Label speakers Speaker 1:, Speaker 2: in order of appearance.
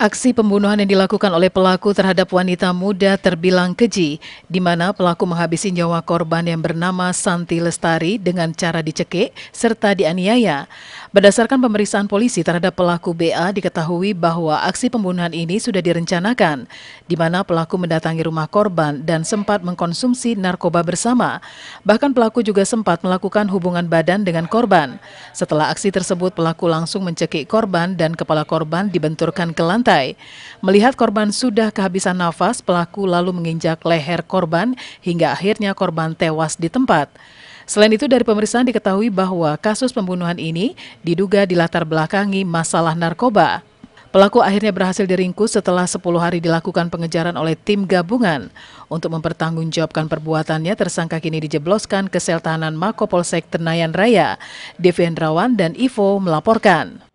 Speaker 1: Aksi pembunuhan yang dilakukan oleh pelaku terhadap wanita muda terbilang keji, di mana pelaku menghabisi nyawa korban yang bernama Santi Lestari dengan cara dicekik serta dianiaya. Berdasarkan pemeriksaan polisi terhadap pelaku BA diketahui bahwa aksi pembunuhan ini sudah direncanakan, di mana pelaku mendatangi rumah korban dan sempat mengkonsumsi narkoba bersama. Bahkan pelaku juga sempat melakukan hubungan badan dengan korban. Setelah aksi tersebut, pelaku langsung mencekik korban dan kepala korban dibenturkan ke lantai. Melihat korban sudah kehabisan nafas, pelaku lalu menginjak leher korban hingga akhirnya korban tewas di tempat. Selain itu dari pemeriksaan diketahui bahwa kasus pembunuhan ini diduga dilatar belakangi masalah narkoba. Pelaku akhirnya berhasil diringkus setelah 10 hari dilakukan pengejaran oleh tim gabungan. Untuk mempertanggungjawabkan perbuatannya, tersangka kini dijebloskan ke sel tahanan Mako Polsek Tenayan Raya. Devi Hendrawan dan Ivo melaporkan.